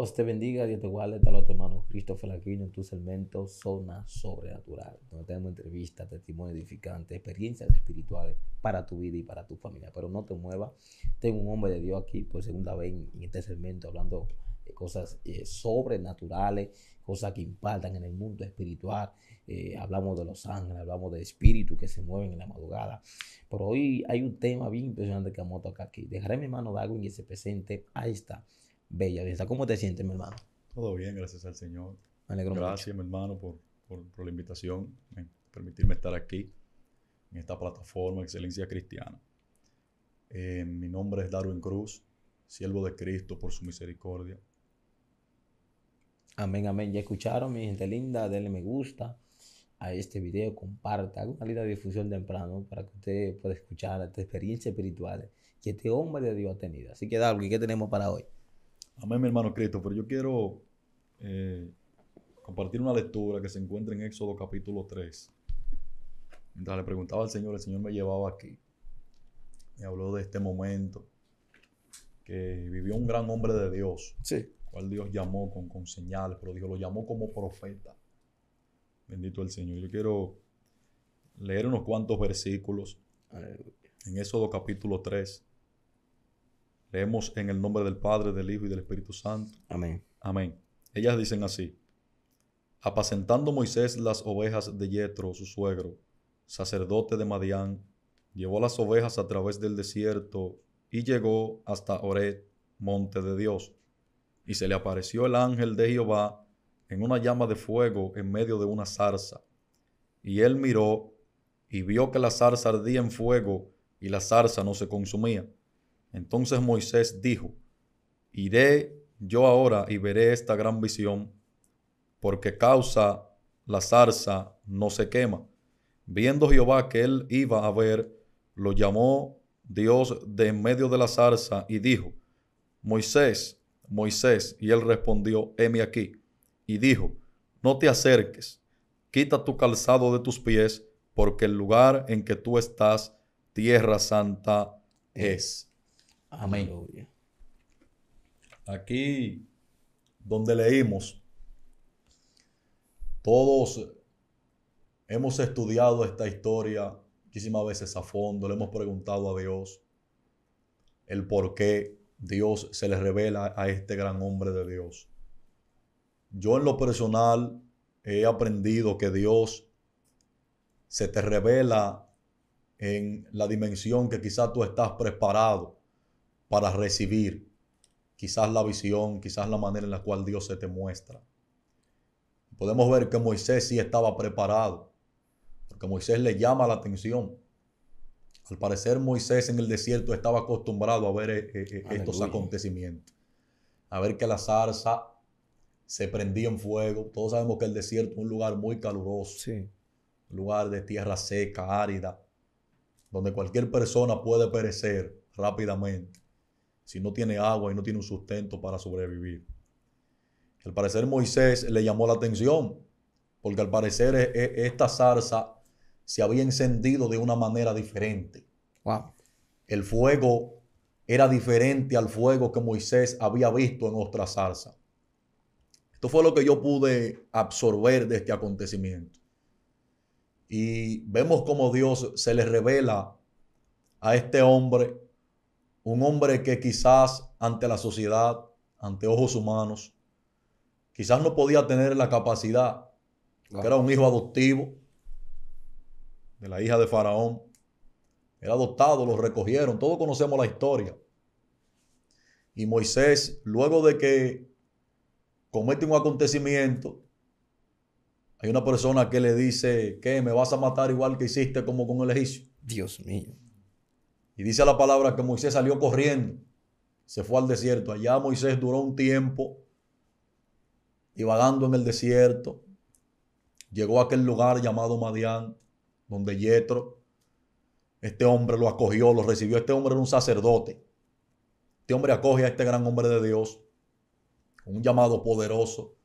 Dios te bendiga, Dios te guarde, tal otro hermano Christopher Aquino en tu segmento Zona Sobrenatural, donde tenemos entrevistas, testimonios edificantes, experiencias espirituales para tu vida y para tu familia. Pero no te muevas, tengo un hombre de Dios aquí por segunda vez en este segmento hablando de cosas eh, sobrenaturales, cosas que impactan en el mundo espiritual. Eh, hablamos de los ángeles, hablamos de espíritus que se mueven en la madrugada. Pero hoy hay un tema bien impresionante que vamos a tocar aquí. Dejaré mi mano de y se presente. Ahí está. Bella ¿Cómo te sientes, mi hermano? Todo bien, gracias al Señor. Me alegro gracias, mi hermano, por, por, la invitación, por permitirme estar aquí en esta plataforma Excelencia Cristiana. Eh, mi nombre es Darwin Cruz, siervo de Cristo por su misericordia. Amén, amén. Ya escucharon, mi gente linda. Denle me gusta a este video, comparta, haga una linda difusión temprano para que usted pueda escuchar esta experiencia espiritual que este hombre de Dios ha tenido. Así que, Darwin, ¿qué tenemos para hoy? Amén, mi hermano Cristo, pero yo quiero eh, compartir una lectura que se encuentra en Éxodo capítulo 3. Mientras le preguntaba al Señor, el Señor me llevaba aquí. Me habló de este momento que vivió un gran hombre de Dios. Sí. Cual Dios llamó con, con señales, pero Dios lo llamó como profeta. Bendito el Señor. Yo quiero leer unos cuantos versículos en Éxodo capítulo 3 Leemos en el nombre del Padre, del Hijo y del Espíritu Santo. Amén. Amén. Ellas dicen así. Apacentando Moisés las ovejas de Yetro, su suegro, sacerdote de Madián, llevó las ovejas a través del desierto y llegó hasta Oret, monte de Dios. Y se le apareció el ángel de Jehová en una llama de fuego en medio de una zarza. Y él miró y vio que la zarza ardía en fuego y la zarza no se consumía. Entonces Moisés dijo, iré yo ahora y veré esta gran visión, porque causa la zarza no se quema. Viendo Jehová que él iba a ver, lo llamó Dios de en medio de la zarza y dijo, Moisés, Moisés, y él respondió, heme aquí, y dijo, no te acerques, quita tu calzado de tus pies, porque el lugar en que tú estás, tierra santa es. Amén. Aquí donde leímos, todos hemos estudiado esta historia muchísimas veces a fondo, le hemos preguntado a Dios el por qué Dios se le revela a este gran hombre de Dios. Yo en lo personal he aprendido que Dios se te revela en la dimensión que quizás tú estás preparado para recibir quizás la visión, quizás la manera en la cual Dios se te muestra. Podemos ver que Moisés sí estaba preparado, porque Moisés le llama la atención. Al parecer Moisés en el desierto estaba acostumbrado a ver eh, eh, eh, estos acontecimientos, a ver que la zarza se prendía en fuego. Todos sabemos que el desierto es un lugar muy caluroso, un lugar de tierra seca, árida, donde cualquier persona puede perecer rápidamente si no tiene agua y no tiene un sustento para sobrevivir. Al parecer Moisés le llamó la atención, porque al parecer e, e, esta zarza se había encendido de una manera diferente. El fuego era diferente al fuego que Moisés había visto en otra zarza. Esto fue lo que yo pude absorber de este acontecimiento. Y vemos cómo Dios se le revela a este hombre un hombre que quizás ante la sociedad, ante ojos humanos, quizás no podía tener la capacidad, que era un hijo adoptivo de la hija de Faraón. Era adoptado, lo recogieron, todos conocemos la historia. Y Moisés, luego de que comete un acontecimiento, hay una persona que le dice, que me vas a matar igual que hiciste como con el egipcio. Dios mío. Y dice la palabra que Moisés salió corriendo, se fue al desierto. Allá Moisés duró un tiempo y vagando en el desierto, llegó a aquel lugar llamado Madián, donde Yetro, este hombre lo acogió, lo recibió. Este hombre era un sacerdote. Este hombre acoge a este gran hombre de Dios, un llamado poderoso,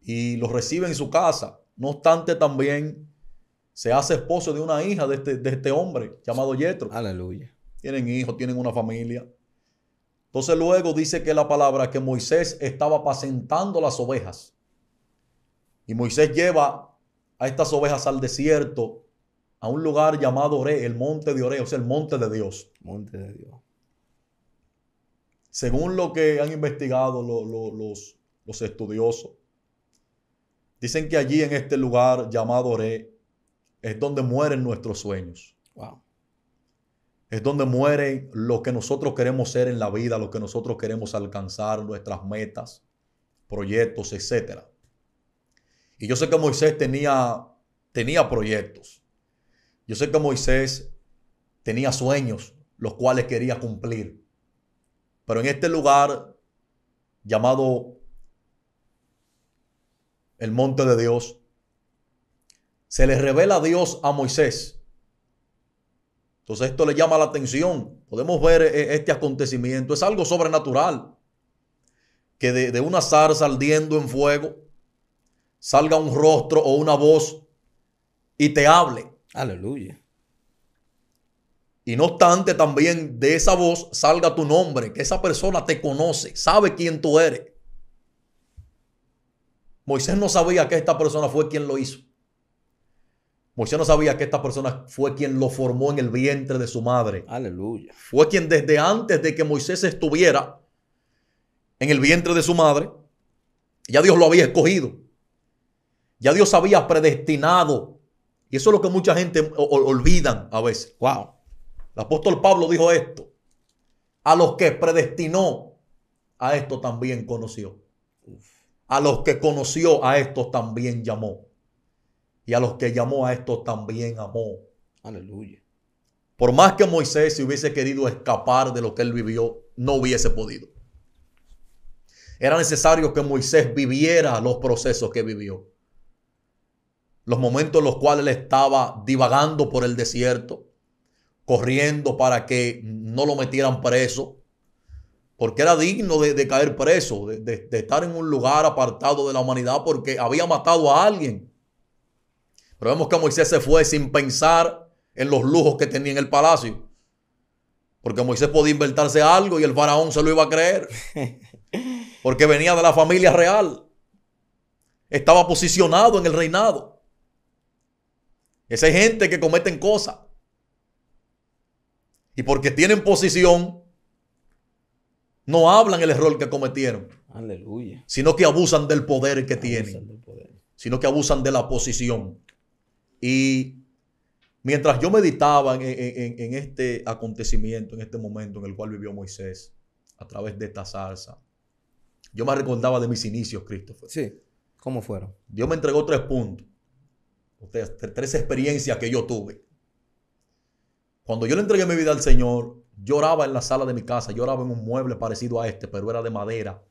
y lo recibe en su casa. No obstante, también se hace esposo de una hija este, de este, hombre llamado Yetro. Aleluya. Tienen hijos, tienen una familia. Entonces luego dice que la palabra que Moisés estaba apacentando las ovejas. Y Moisés lleva a estas ovejas al desierto, a un lugar llamado Ore, el monte de Oré, o sea, el monte de Dios. Monte de Dios. Según lo que han investigado los, los estudiosos, dicen que allí en este lugar llamado Oré, es donde mueren nuestros sueños. Es donde muere lo que nosotros queremos ser en la vida, lo que nosotros queremos alcanzar, nuestras metas, proyectos, etc. Y yo sé que Moisés tenía, tenía proyectos. Yo sé que Moisés tenía sueños, los cuales quería cumplir. Pero en este lugar llamado el monte de Dios, se le revela a Dios a Moisés. Entonces esto le llama la atención. Podemos ver eh, este acontecimiento. Es algo sobrenatural. Que de, de una zarza ardiendo en fuego salga un rostro o una voz y te hable. Aleluya. Y no obstante, también de esa voz salga tu nombre, que esa persona te conoce, sabe quién tú eres. Moisés no sabía que esta persona fue quien lo hizo. Moisés no sabía que esta persona fue quien lo formó en el vientre de su madre. Aleluya. Fue quien desde antes de que Moisés estuviera en el vientre de su madre, ya Dios lo había escogido. Ya Dios había predestinado. Y eso es lo que mucha gente olvidan a veces. Wow. El apóstol Pablo dijo esto. A los que predestinó, a esto también conoció. A los que conoció, a estos también llamó y a los que llamó a esto también amó. Aleluya. Por más que Moisés se hubiese querido escapar de lo que él vivió, no hubiese podido. Era necesario que Moisés viviera los procesos que vivió. Los momentos en los cuales él estaba divagando por el desierto, corriendo para que no lo metieran preso, porque era digno de, caer preso, de estar en un lugar apartado de la humanidad, porque había matado a alguien pero vemos que Moisés se fue sin pensar en los lujos que tenía en el palacio. Porque Moisés podía inventarse algo y el faraón se lo iba a creer. Porque venía de la familia real. Estaba posicionado en el reinado. Esa gente que cometen cosas. Y porque tienen posición, no hablan el error que cometieron. Aleluya. Sino que abusan del poder que tienen. Sino que abusan de la posición. Y mientras yo meditaba en, este acontecimiento, en este momento en el cual vivió Moisés, a través de esta salsa, yo me recordaba de mis inicios, Christopher. Sí. ¿Cómo fueron? Dios me entregó tres puntos. tres experiencias que yo tuve. Cuando yo le entregué mi vida al Señor, lloraba en la sala de mi casa, lloraba en un mueble parecido a este, pero era de madera.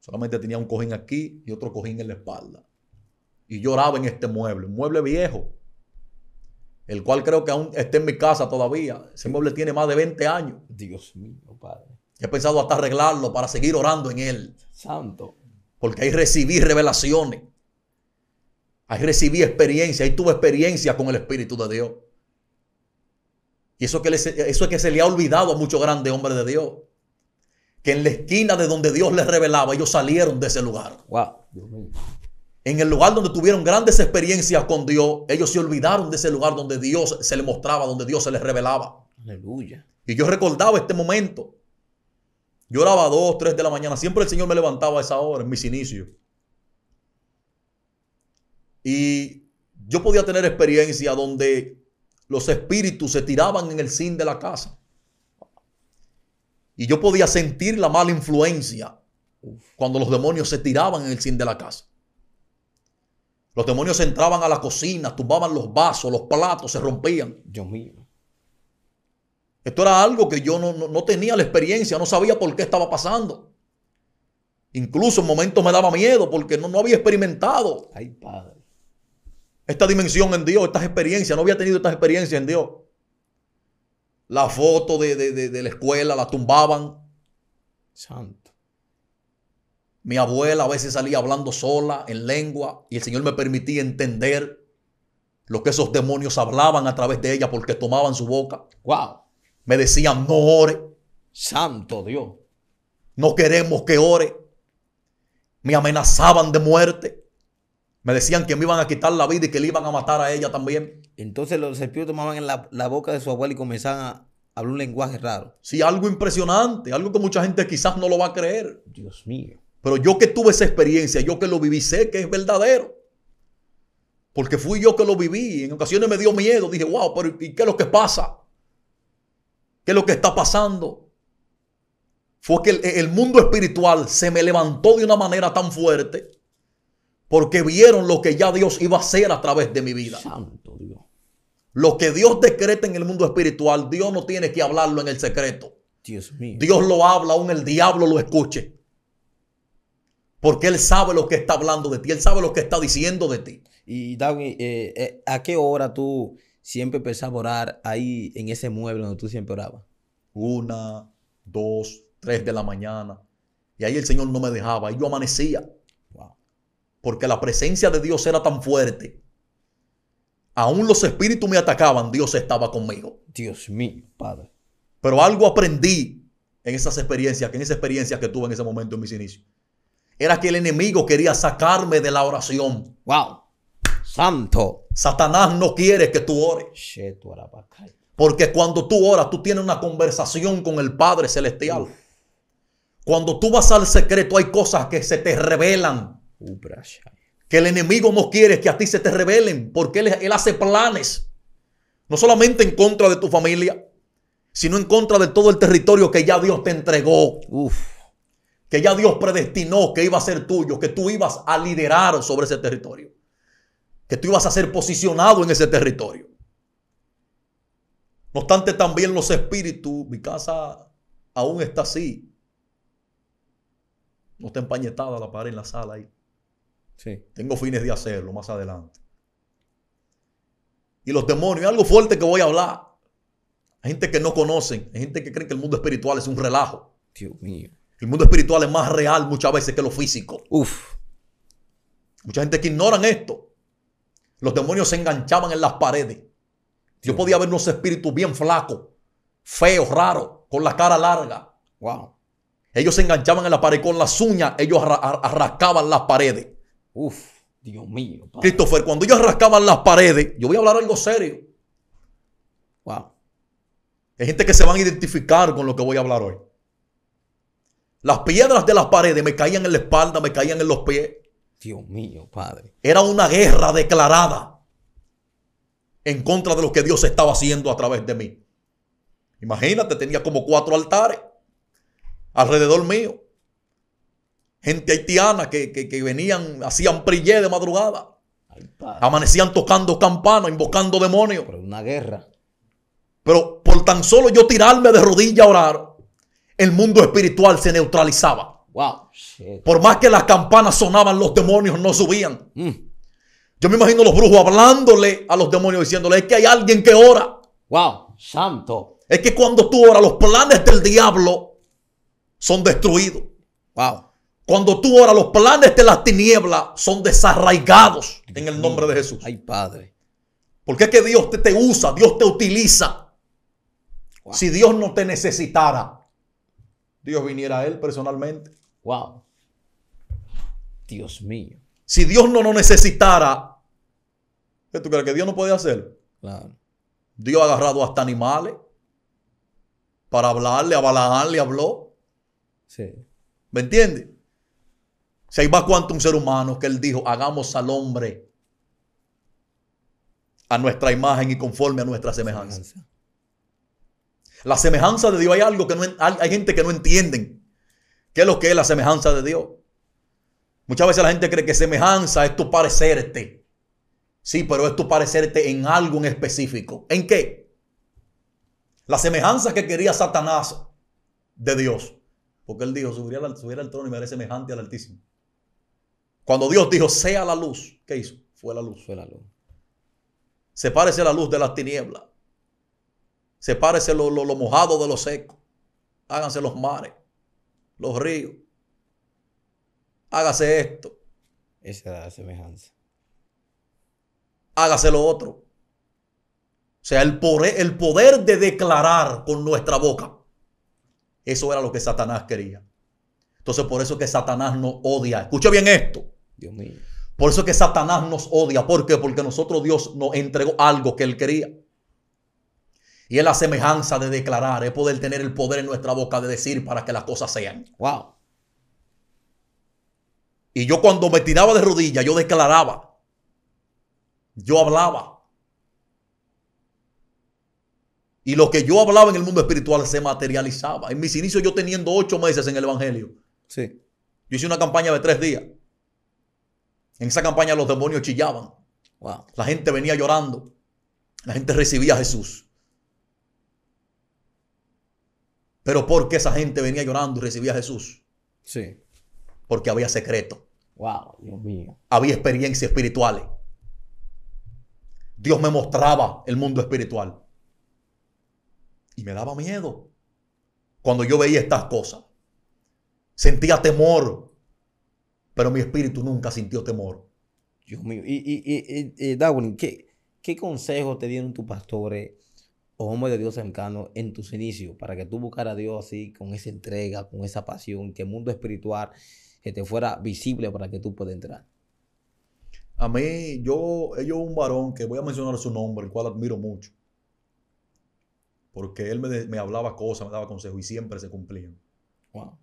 Solamente tenía un cojín aquí y otro cojín en la espalda y lloraba en este mueble, un mueble viejo, el cual creo que aún está en mi casa todavía. Ese mueble tiene más de 20 años. Dios mío, Padre. He pensado hasta arreglarlo para seguir orando en él. Santo. Porque ahí recibí revelaciones. Ahí recibí experiencia, ahí tuve experiencia con el Espíritu de Dios. Y eso, que eso es que se le ha olvidado a muchos grandes hombres de Dios. Que en la esquina de donde Dios les revelaba, ellos salieron de ese lugar. Wow. Dios mío. En el lugar donde tuvieron grandes experiencias con Dios, ellos se olvidaron de ese lugar donde Dios se les mostraba, donde Dios se les revelaba. Aleluya. Y yo recordaba este momento. Yo oraba a 2, de la mañana. Siempre el Señor me levantaba a esa hora, en mis inicios. Y yo podía tener experiencia donde los espíritus se tiraban en el sin de la casa. Y yo podía sentir la mala influencia cuando los demonios se tiraban en el sin de la casa. Los demonios entraban a la cocina, tumbaban los vasos, los platos, se rompían. Dios mío. Esto era algo que yo no, tenía la experiencia, no sabía por qué estaba pasando. Incluso en momentos me daba miedo porque no, había experimentado. Ay, padre. Esta dimensión en Dios, estas experiencias, no había tenido estas experiencias en Dios. La foto de, de la escuela la tumbaban. Santo. Mi abuela a veces salía hablando sola en lengua y el Señor me permitía entender lo que esos demonios hablaban a través de ella porque tomaban su boca. Wow. Me decían, no ore. Santo Dios. No queremos que ore. Me amenazaban de muerte. Me decían que me iban a quitar la vida y que le iban a matar a ella también. Entonces los espíritus tomaban en la, la boca de su abuela y comenzaban a hablar un lenguaje raro. Sí, algo impresionante, algo que mucha gente quizás no lo va a creer. Dios mío. Pero yo que tuve esa experiencia, yo que lo viví, sé que es verdadero. Porque fui yo que lo viví. En ocasiones me dio miedo. Dije, wow, pero ¿y qué es lo que pasa? ¿Qué es lo que está pasando? Fue que el, mundo espiritual se me levantó de una manera tan fuerte porque vieron lo que ya Dios iba a hacer a través de mi vida. Santo Dios. Lo que Dios decreta en el mundo espiritual, Dios no tiene que hablarlo en el secreto. Dios mío. Dios lo habla, aún el diablo lo escuche. Porque Él sabe lo que está hablando de ti, Él sabe lo que está diciendo de ti. Y David, eh, eh, ¿a qué hora tú siempre empezabas a orar ahí en ese mueble donde tú siempre orabas? Una, dos, tres de la mañana. Y ahí el Señor no me dejaba, y yo amanecía. Porque la presencia de Dios era tan fuerte. Aún los espíritus me atacaban, Dios estaba conmigo. Dios mío, Padre. Pero algo aprendí en esas experiencias, que en esa experiencia que tuve en ese momento en mis inicios era que el enemigo quería sacarme de la oración. Wow. Santo. Satanás no quiere que tú ores. Porque cuando tú oras, tú tienes una conversación con el Padre Celestial. Cuando tú vas al secreto, hay cosas que se te revelan. Uh, que el enemigo no quiere que a ti se te revelen, porque él, hace planes. No solamente en contra de tu familia, sino en contra de todo el territorio que ya Dios te entregó. Uf que ya Dios predestinó que iba a ser tuyo, que tú ibas a liderar sobre ese territorio, que tú ibas a ser posicionado en ese territorio. No obstante, también los espíritus, mi casa aún está así. No está empañetada la pared en la sala ahí. Sí. Tengo fines de hacerlo más adelante. Y los demonios, algo fuerte que voy a hablar. Hay gente que no conocen, hay gente que cree que el mundo espiritual es un relajo. Dios mío. El mundo espiritual es más real muchas veces que lo físico. Uf. Mucha gente que ignoran esto. Los demonios se enganchaban en las paredes. Yo podía ver unos espíritus bien flacos, feos, raros, con la cara larga. Wow. Ellos se enganchaban en la pared con las uñas, ellos arrascaban las paredes. Uf, Dios mío. Christopher, cuando ellos arrascaban las paredes, yo voy a hablar algo serio. Wow. Hay gente que se van a identificar con lo que voy a hablar hoy. Las piedras de las paredes me caían en la espalda, me caían en los pies. Dios mío, Padre. Era una guerra declarada en contra de lo que Dios estaba haciendo a través de mí. Imagínate, tenía como cuatro altares alrededor mío. Gente haitiana que, venían, hacían prille de madrugada. Amanecían tocando campana, invocando demonios. Pero una guerra. Pero por tan solo yo tirarme de rodillas a orar, el mundo espiritual se neutralizaba. Wow. Por más que las campanas sonaban, los demonios no subían. Mm. Yo me imagino los brujos hablándole a los demonios diciéndole, es que hay alguien que ora. Wow, santo. Es que cuando tú oras, los planes del diablo son destruidos. Wow. Cuando tú oras, los planes de las tinieblas son desarraigados en el nombre de Jesús. Ay, Padre. Porque es que Dios te, usa, Dios te utiliza. Si Dios no te necesitara, Dios viniera a él personalmente. Wow. Dios mío. Si Dios no lo necesitara, ¿qué tú crees que Dios no puede hacer? Claro. Dios ha agarrado hasta animales para hablarle, a le habló. Sí. ¿Me entiendes? Si ahí va cuanto un ser humano que él dijo, hagamos al hombre a nuestra imagen y conforme a nuestra semejanza. La semejanza de Dios, hay algo que no, hay, gente que no entienden. ¿Qué es lo que es la semejanza de Dios? Muchas veces la gente cree que semejanza es tu parecerte. Sí, pero es tu parecerte en algo en específico. ¿En qué? La semejanza que quería Satanás de Dios. Porque él dijo, subiría al, trono y me haré semejante al Altísimo. Cuando Dios dijo, sea la luz, ¿qué hizo? Fue la luz. Fue la luz. Sepárese la luz de las tinieblas. Sepárese lo, lo, mojado de lo secos. Háganse los mares, los ríos. Hágase esto. Esa la semejanza. Hágase lo otro. O sea, el poder, el poder de declarar con nuestra boca. Eso era lo que Satanás quería. Entonces, por eso que Satanás nos odia. Escuche bien esto. Dios mío. Por eso que Satanás nos odia. ¿Por qué? Porque nosotros Dios nos entregó algo que él quería. Y es la semejanza de declarar, es poder tener el poder en nuestra boca de decir para que las cosas sean. Wow. Y yo cuando me tiraba de rodillas, yo declaraba. Yo hablaba. Y lo que yo hablaba en el mundo espiritual se materializaba. En mis inicios yo teniendo ocho meses en el Evangelio. Sí. Yo hice una campaña de tres días. En esa campaña los demonios chillaban. Wow. La gente venía llorando. La gente recibía a Jesús. Pero por qué esa gente venía llorando y recibía a Jesús. Sí. Porque había secreto. Wow, Dios mío. Había experiencias espirituales. Dios me mostraba el mundo espiritual. Y me daba miedo cuando yo veía estas cosas. Sentía temor, pero mi espíritu nunca sintió temor. Dios mío. Y, y, ¿qué, ¿qué, consejo te dieron tus pastores o hombre de Dios cercano en tus inicios, para que tú buscaras a Dios así, con esa entrega, con esa pasión, que el mundo espiritual que te fuera visible para que tú puedas entrar. A mí, yo, yo un varón que voy a mencionar su nombre, el cual admiro mucho, porque él me, me hablaba cosas, me daba consejos y siempre se cumplían. Wow.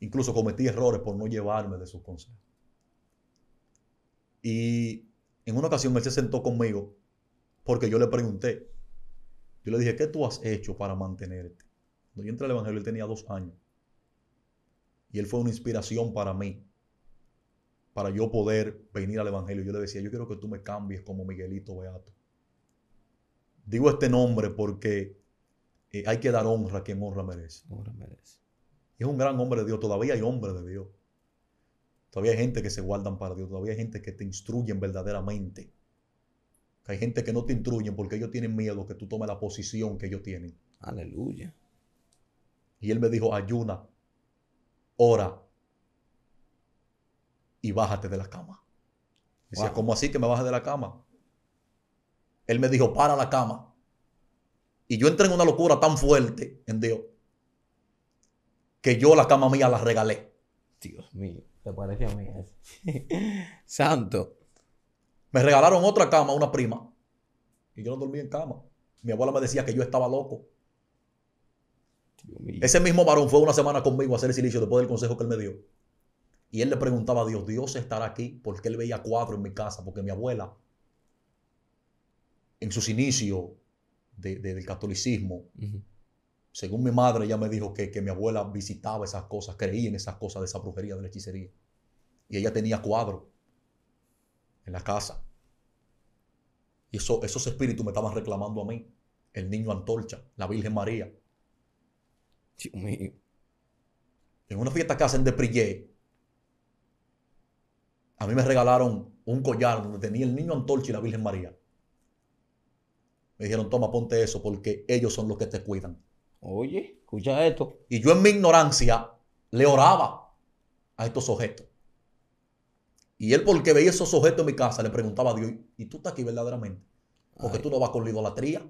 Incluso cometí errores por no llevarme de sus consejos. Y en una ocasión él se sentó conmigo porque yo le pregunté, yo le dije, ¿qué tú has hecho para mantenerte? Cuando yo entré al Evangelio, él tenía dos años. Y él fue una inspiración para mí, para yo poder venir al Evangelio. Yo le decía, yo quiero que tú me cambies como Miguelito Beato. Digo este nombre porque eh, hay que dar honra a quien honra merece. es un gran hombre de Dios. Todavía hay hombre de Dios. Todavía hay gente que se guardan para Dios. Todavía hay gente que te instruyen verdaderamente hay gente que no te intruyen porque ellos tienen miedo que tú tomes la posición que ellos tienen. Aleluya. Y él me dijo, ayuna, ora y bájate de la cama. Decía, ¿cómo así que me baje de la cama? Él me dijo, para la cama. Y yo entré en una locura tan fuerte en Dios que yo la cama mía la regalé. Dios mío, te parece a mí. Santo. Me regalaron otra cama, una prima. Y yo no dormí en cama. Mi abuela me decía que yo estaba loco. Ese mismo varón fue una semana conmigo a hacer el silicio después del consejo que él me dio. Y él le preguntaba a Dios, Dios estará aquí porque él veía cuadro en mi casa, porque mi abuela, en sus inicios del catolicismo, según mi madre, ella me dijo que, que, mi abuela visitaba esas cosas, creía en esas cosas de esa brujería, de la hechicería. Y ella tenía cuadro en la casa. Y esos espíritus me estaban reclamando a mí. El niño antorcha, la Virgen María. Dios mío. En una fiesta que hacen de a mí me regalaron un collar donde tenía el niño antorcha y la Virgen María. Me dijeron, toma, ponte eso, porque ellos son los que te cuidan. Oye, escucha esto. Y yo en mi ignorancia le oraba a estos objetos. Y él, porque veía esos objetos en mi casa, le preguntaba a Dios, ¿y tú estás aquí verdaderamente? Porque tú no vas con la idolatría.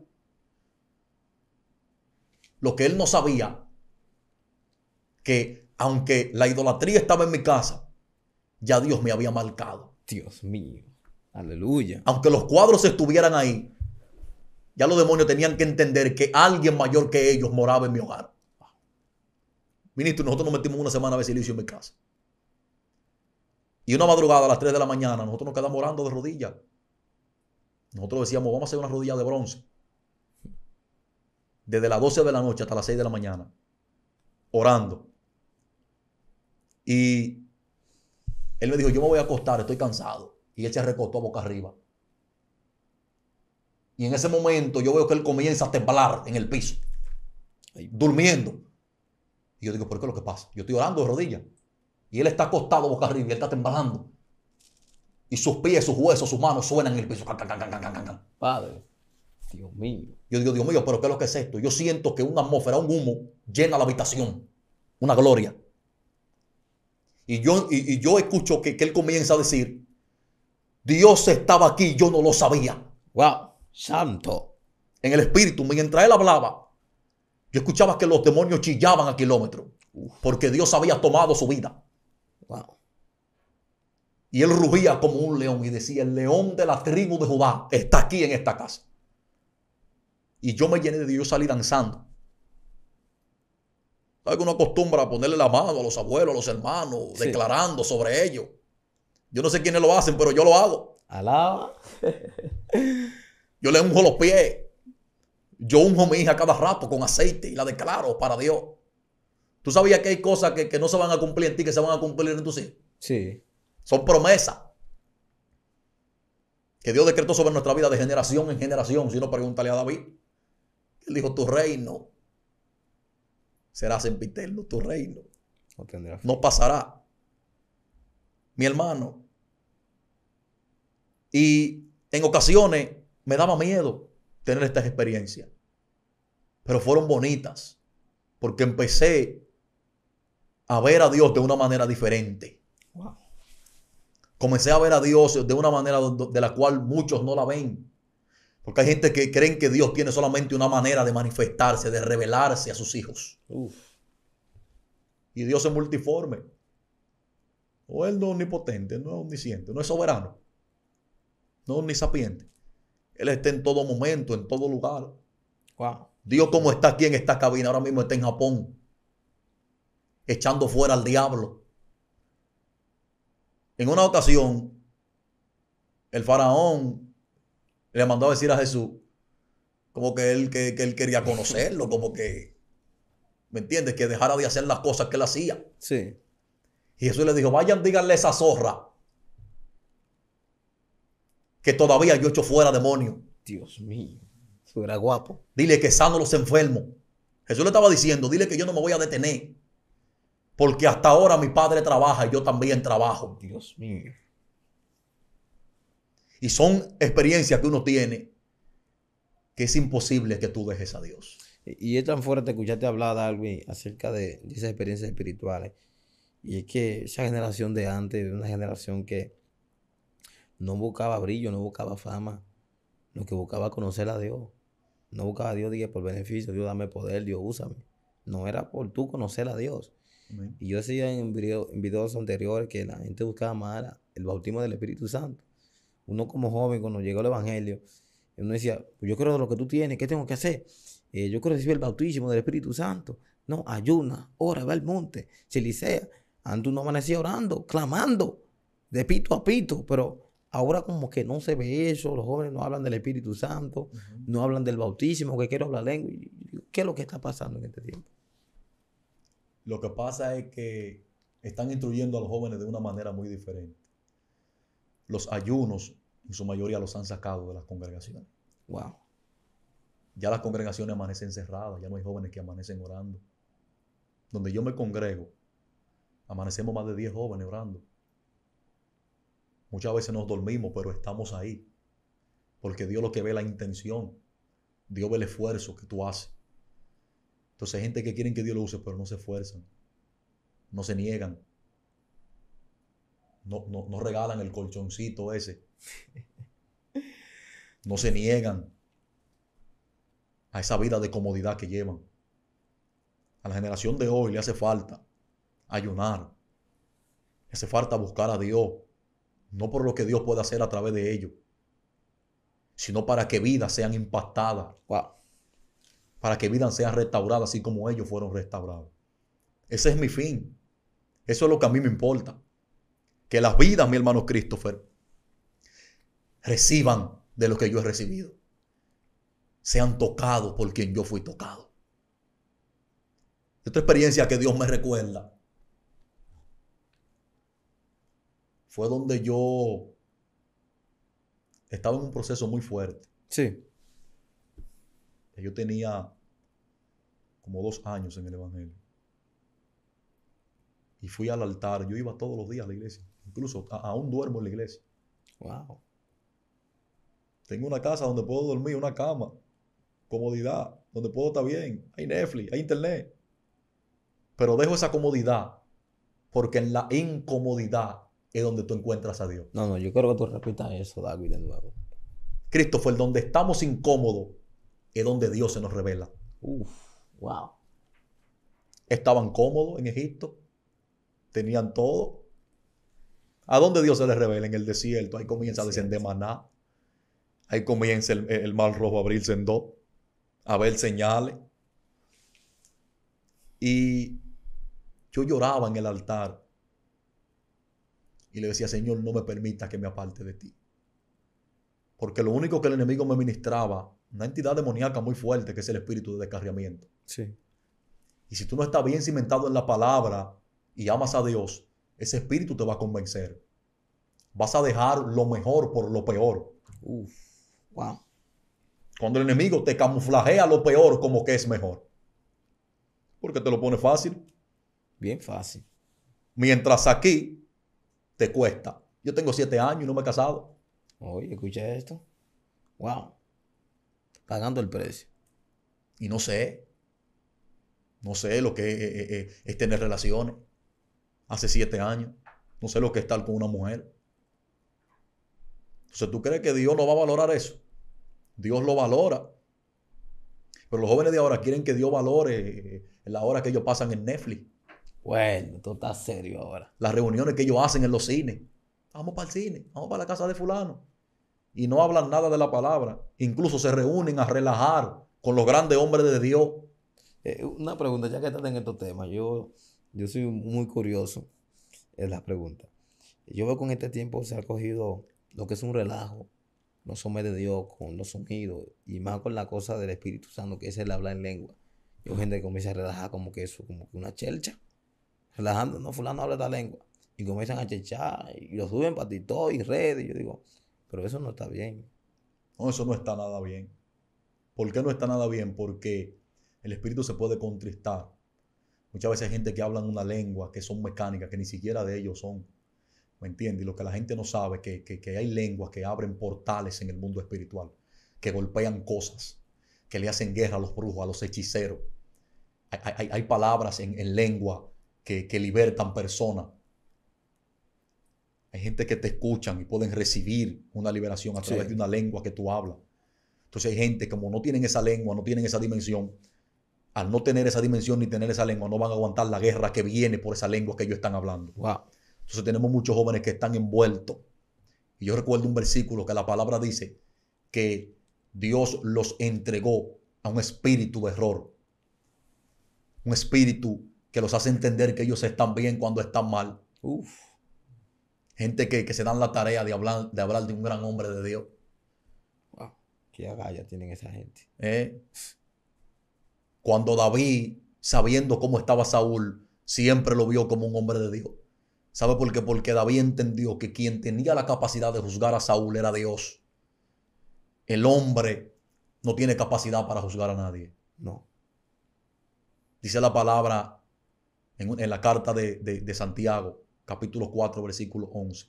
Lo que él no sabía, que aunque la idolatría estaba en mi casa, ya Dios me había marcado. Dios mío, aleluya. Aunque los cuadros estuvieran ahí, ya los demonios tenían que entender que alguien mayor que ellos moraba en mi hogar. Ministro, nosotros nos metimos una semana de silencio en mi casa. Y una madrugada a las 3 de la mañana nosotros nos quedamos orando de rodillas. Nosotros decíamos, vamos a hacer una rodilla de bronce. Desde las 12 de la noche hasta las 6 de la mañana. Orando. Y él me dijo, yo me voy a acostar, estoy cansado. Y él se recostó a boca arriba. Y en ese momento yo veo que él comienza a temblar en el piso, durmiendo. Y yo digo, ¿por qué es lo que pasa? Yo estoy orando de rodillas. Y él está acostado boca arriba y él está temblando. Y sus pies, sus huesos, sus manos suenan en el piso. Padre, Dios mío. Yo digo, Dios mío, pero ¿qué es lo que es esto? Yo siento que una atmósfera, un humo, llena la habitación. Una gloria. Y yo, y, yo escucho que, que, él comienza a decir, Dios estaba aquí, yo no lo sabía. Wow, santo. En el espíritu, mientras él hablaba, yo escuchaba que los demonios chillaban a kilómetros, porque Dios había tomado su vida. Y él rugía como un león y decía, el león de la tribu de Judá está aquí en esta casa. Y yo me llené de Dios, salí danzando. ¿Sabes que uno acostumbra a ponerle la mano a los abuelos, a los hermanos, declarando sobre ellos? Yo no sé quiénes lo hacen, pero yo lo hago. Alaba. yo le unjo los pies. Yo unjo mi hija cada rato con aceite y la declaro para Dios. ¿Tú sabías que hay cosas que, no se van a cumplir en ti, que se van a cumplir en tu hijos? Sí. Son promesas que Dios decretó sobre nuestra vida de generación en generación. Si no, pregúntale a David. Él dijo, tu reino será sempiterno, tu reino. No, no pasará. Mi hermano. Y en ocasiones me daba miedo tener estas experiencias. Pero fueron bonitas. Porque empecé a ver a Dios de una manera diferente. Comencé a ver a Dios de una manera de la cual muchos no la ven. Porque hay gente que creen que Dios tiene solamente una manera de manifestarse, de revelarse a sus hijos. Y Dios es multiforme. O Él no es omnipotente, no es omnisciente, no es soberano. No es omnisapiente. Él está en todo momento, en todo lugar. Dios como está aquí en esta cabina, ahora mismo está en Japón echando fuera al diablo. En una ocasión, el faraón le mandó a decir a Jesús, como que él, que, él quería conocerlo, como que, ¿me entiendes? Que dejara de hacer las cosas que él hacía. Sí. Y Jesús le dijo, vayan, díganle a esa zorra que todavía yo echo fuera demonio. Dios mío, eso era guapo. Dile que sano los enfermos. Jesús le estaba diciendo, dile que yo no me voy a detener. Porque hasta ahora mi padre trabaja y yo también trabajo. Dios mío. Y son experiencias que uno tiene que es imposible que tú dejes a Dios. Y es tan fuerte escucharte hablar, Darwin, acerca de, esas experiencias espirituales. Y es que esa generación de antes una generación que no buscaba brillo, no buscaba fama. Lo que buscaba conocer a Dios. No buscaba a Dios, dije, por beneficio, Dios dame poder, Dios úsame. No era por tú conocer a Dios. Y yo decía en, videos anteriores que la gente buscaba más el bautismo del Espíritu Santo. Uno como joven, cuando llegó el Evangelio, uno decía, pues yo creo lo que tú tienes, ¿qué tengo que hacer? Eh, yo creo recibir el bautismo del Espíritu Santo. No, ayuna, ora, va al monte, se licea. Antes uno amanecía orando, clamando, de pito a pito, pero ahora como que no se ve eso, los jóvenes no hablan del Espíritu Santo, no hablan del bautismo, que quiero hablar lengua. ¿Qué es lo que está pasando en este tiempo? Lo que pasa es que están instruyendo a los jóvenes de una manera muy diferente. Los ayunos, en su mayoría, los han sacado de las congregaciones. Wow. Ya las congregaciones amanecen cerradas, ya no hay jóvenes que amanecen orando. Donde yo me congrego, amanecemos más de 10 jóvenes orando. Muchas veces nos dormimos, pero estamos ahí. Porque Dios lo que ve es la intención, Dios ve el esfuerzo que tú haces. Entonces hay gente que quieren que Dios lo use, pero no se esfuerzan. No se niegan. No, no, regalan el colchoncito ese. No se niegan a esa vida de comodidad que llevan. A la generación de hoy le hace falta ayunar. Le hace falta buscar a Dios. No por lo que Dios puede hacer a través de ellos, sino para que vidas sean impactadas para que vidas sean restauradas así como ellos fueron restaurados. Ese es mi fin. Eso es lo que a mí me importa. Que las vidas, mi hermano Christopher, reciban de lo que yo he recibido. Sean tocados por quien yo fui tocado. Esta experiencia que Dios me recuerda fue donde yo estaba en un proceso muy fuerte. Sí. Yo tenía como dos años en el Evangelio. Y fui al altar. Yo iba todos los días a la iglesia. Incluso aún duermo en la iglesia. Wow. Tengo una casa donde puedo dormir, una cama, comodidad, donde puedo estar bien. Hay Netflix, hay internet. Pero dejo esa comodidad porque en la incomodidad es donde tú encuentras a Dios. No, no, yo creo que tú repitas eso, David, de nuevo. Cristo, el donde estamos incómodos es donde Dios se nos revela. Uf, wow. Estaban cómodos en Egipto, tenían todo. ¿A dónde Dios se les revela? En el desierto. Ahí comienza a descender maná. Ahí comienza el, mal rojo a abrirse en dos, a ver señales. Y yo lloraba en el altar y le decía, Señor, no me permita que me aparte de ti. Porque lo único que el enemigo me ministraba una entidad demoníaca muy fuerte que es el espíritu de descarriamiento. Sí. Y si tú no estás bien cimentado en la palabra y amas a Dios, ese espíritu te va a convencer. Vas a dejar lo mejor por lo peor. Uf, wow. Cuando el enemigo te camuflajea lo peor como que es mejor. Porque te lo pone fácil. Bien fácil. Mientras aquí te cuesta. Yo tengo siete años y no me he casado. Oye, escucha esto. Wow pagando el precio. Y no sé, no sé lo que eh, eh, eh, es, tener relaciones hace siete años, no sé lo que es estar con una mujer. Entonces, ¿tú crees que Dios no va a valorar eso? Dios lo valora. Pero los jóvenes de ahora quieren que Dios valore la hora que ellos pasan en Netflix. Bueno, tú estás serio ahora. Las reuniones que ellos hacen en los cines. Vamos para el cine, vamos para la casa de fulano y no hablan nada de la palabra. Incluso se reúnen a relajar con los grandes hombres de Dios. Eh, una pregunta, ya que estás en estos temas, yo, yo soy muy curioso en las preguntas. Yo veo que en este tiempo se ha cogido lo que es un relajo, no hombres de Dios, con los sonidos y más con la cosa del Espíritu Santo, que es el hablar en lengua. Yo gente que comienza a relajar como que eso, como que una chelcha, relajando, no, fulano habla la lengua. Y comienzan a chechar y lo suben para todo y redes. Y yo digo, pero eso no está bien. No, eso no está nada bien. ¿Por qué no está nada bien? Porque el espíritu se puede contristar. Muchas veces hay gente que habla una lengua, que son mecánicas, que ni siquiera de ellos son. ¿Me entiendes? Y lo que la gente no sabe es que, hay lenguas que abren portales en el mundo espiritual, que golpean cosas, que le hacen guerra a los brujos, a los hechiceros. Hay, palabras en, lengua que, que libertan personas hay gente que te escuchan y pueden recibir una liberación a través de una lengua que tú hablas. Entonces hay gente como no tienen esa lengua, no tienen esa dimensión, al no tener esa dimensión ni tener esa lengua, no van a aguantar la guerra que viene por esa lengua que ellos están hablando. Entonces tenemos muchos jóvenes que están envueltos. Y yo recuerdo un versículo que la palabra dice que Dios los entregó a un espíritu de error. Un espíritu que los hace entender que ellos están bien cuando están mal. Uf. Gente que, que se dan la tarea de hablar, de hablar de un gran hombre de Dios. Wow, qué agalla tienen esa gente. Eh, cuando David, sabiendo cómo estaba Saúl, siempre lo vio como un hombre de Dios. ¿Sabe por qué? Porque David entendió que quien tenía la capacidad de juzgar a Saúl era Dios. El hombre no tiene capacidad para juzgar a nadie. No. Dice la palabra en, la carta de Santiago capítulo 4, versículo 11.